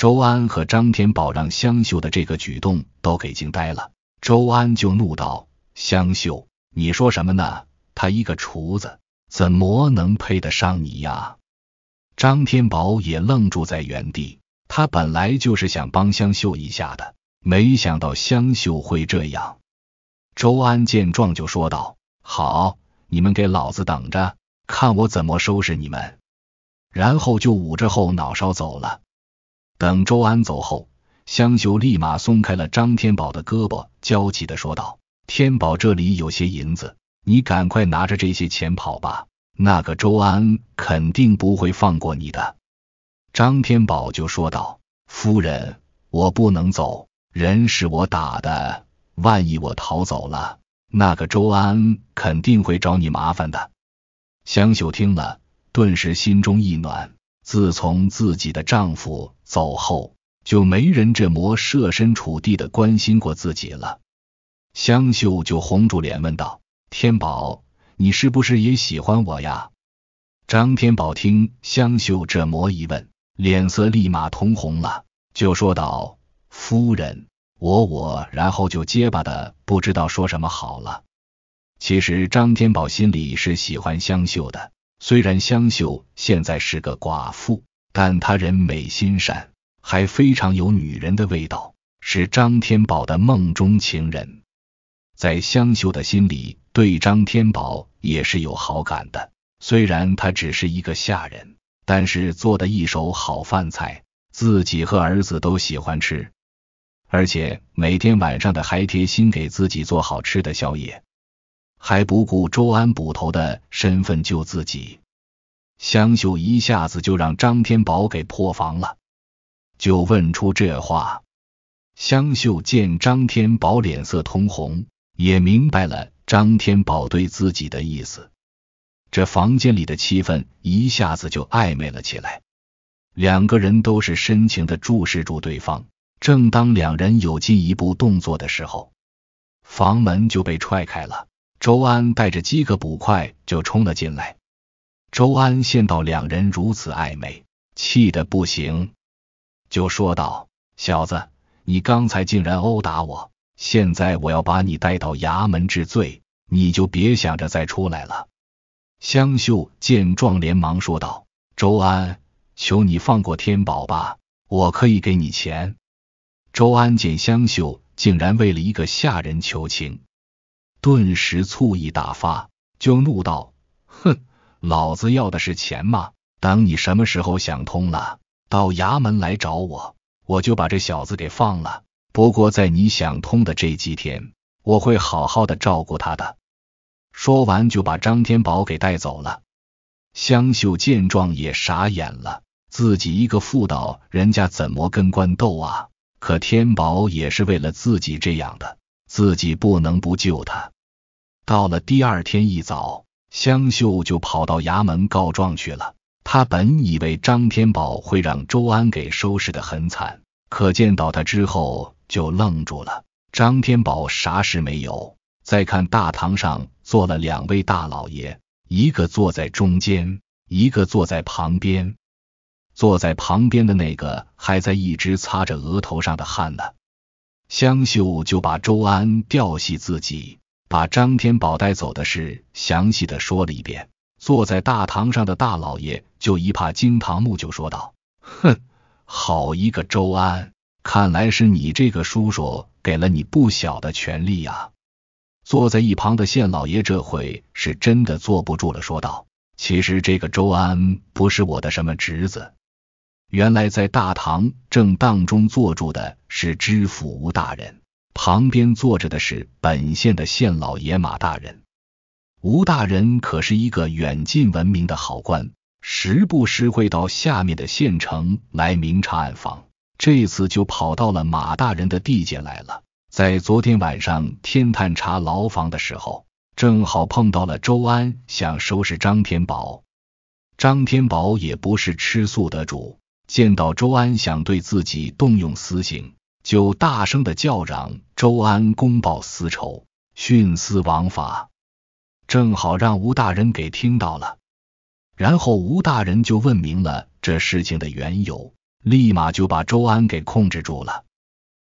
Speaker 1: 周安和张天宝让香秀的这个举动都给惊呆了，周安就怒道：“香秀，你说什么呢？他一个厨子怎么能配得上你呀？”张天宝也愣住在原地，他本来就是想帮香秀一下的，没想到香秀会这样。周安见状就说道：“好，你们给老子等着，看我怎么收拾你们！”然后就捂着后脑勺走了。等周安走后，香秀立马松开了张天宝的胳膊，焦急的说道：“天宝，这里有些银子，你赶快拿着这些钱跑吧。那个周安肯定不会放过你的。”张天宝就说道：“夫人，我不能走，人是我打的，万一我逃走了，那个周安肯定会找你麻烦的。”香秀听了，顿时心中一暖。自从自己的丈夫走后，就没人这模设身处地的关心过自己了。香秀就红住脸问道：“天宝，你是不是也喜欢我呀？”张天宝听香秀这模一问，脸色立马通红了，就说道：“夫人，我我……”然后就结巴的不知道说什么好了。其实张天宝心里是喜欢香秀的。虽然湘秀现在是个寡妇，但她人美心善，还非常有女人的味道，是张天宝的梦中情人。在湘秀的心里，对张天宝也是有好感的。虽然他只是一个下人，但是做的一手好饭菜，自己和儿子都喜欢吃，而且每天晚上的还贴心给自己做好吃的宵夜。还不顾周安捕头的身份救自己，香秀一下子就让张天宝给破防了，就问出这话。香秀见张天宝脸色通红，也明白了张天宝对自己的意思。这房间里的气氛一下子就暧昧了起来，两个人都是深情的注视住对方。正当两人有进一步动作的时候，房门就被踹开了。周安带着几个捕快就冲了进来。周安见到两人如此暧昧，气得不行，就说道：“小子，你刚才竟然殴打我，现在我要把你带到衙门治罪，你就别想着再出来了。”香秀见状，连忙说道：“周安，求你放过天宝吧，我可以给你钱。”周安见香秀竟然为了一个下人求情。顿时醋意大发，就怒道：“哼，老子要的是钱吗？等你什么时候想通了，到衙门来找我，我就把这小子给放了。不过在你想通的这几天，我会好好的照顾他的。”说完就把张天宝给带走了。香秀见状也傻眼了，自己一个妇道人家怎么跟官斗啊？可天宝也是为了自己这样的。自己不能不救他。到了第二天一早，香秀就跑到衙门告状去了。他本以为张天宝会让周安给收拾的很惨，可见到他之后就愣住了。张天宝啥事没有。再看大堂上坐了两位大老爷，一个坐在中间，一个坐在旁边。坐在旁边的那个还在一直擦着额头上的汗呢。香秀就把周安调戏自己、把张天宝带走的事详细的说了一遍。坐在大堂上的大老爷就一怕惊堂木，就说道：“哼，好一个周安！看来是你这个叔叔给了你不小的权利呀。”坐在一旁的县老爷这回是真的坐不住了，说道：“其实这个周安不是我的什么侄子。”原来在大堂正当中坐住的是知府吴大人，旁边坐着的是本县的县老爷马大人。吴大人可是一个远近闻名的好官，时不时会到下面的县城来明察暗访。这次就跑到了马大人的地界来了。在昨天晚上天探查牢房的时候，正好碰到了周安想收拾张天宝，张天宝也不是吃素的主。见到周安想对自己动用私刑，就大声的叫嚷：“周安公报私仇，徇私枉法。”正好让吴大人给听到了，然后吴大人就问明了这事情的缘由，立马就把周安给控制住了。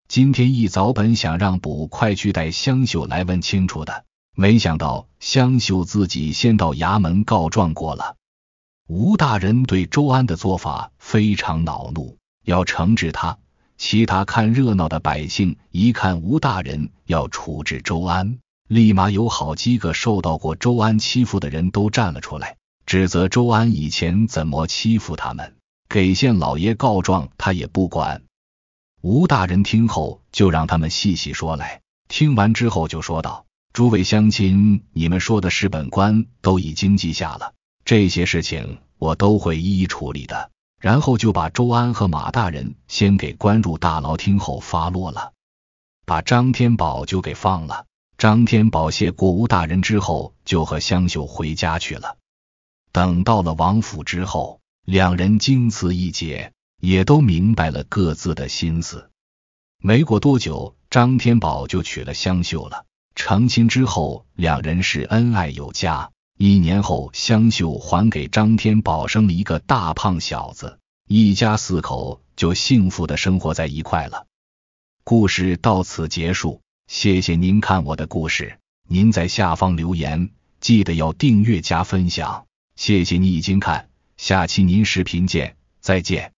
Speaker 1: 今天一早本想让捕快去带香秀来问清楚的，没想到香秀自己先到衙门告状过了。吴大人对周安的做法非常恼怒，要惩治他。其他看热闹的百姓一看吴大人要处置周安，立马有好几个受到过周安欺负的人都站了出来，指责周安以前怎么欺负他们，给县老爷告状，他也不管。吴大人听后就让他们细细说来，听完之后就说道：“诸位乡亲，你们说的是本官都已经记下了。”这些事情我都会一一处理的，然后就把周安和马大人先给关入大牢，听候发落了。把张天宝就给放了。张天宝谢国吴大人之后，就和香秀回家去了。等到了王府之后，两人经此一劫，也都明白了各自的心思。没过多久，张天宝就娶了香秀了。成亲之后，两人是恩爱有加。一年后，香秀还给张天宝生了一个大胖小子，一家四口就幸福的生活在一块了。故事到此结束，谢谢您看我的故事，您在下方留言，记得要订阅加分享，谢谢你已经看，下期您视频见，再见。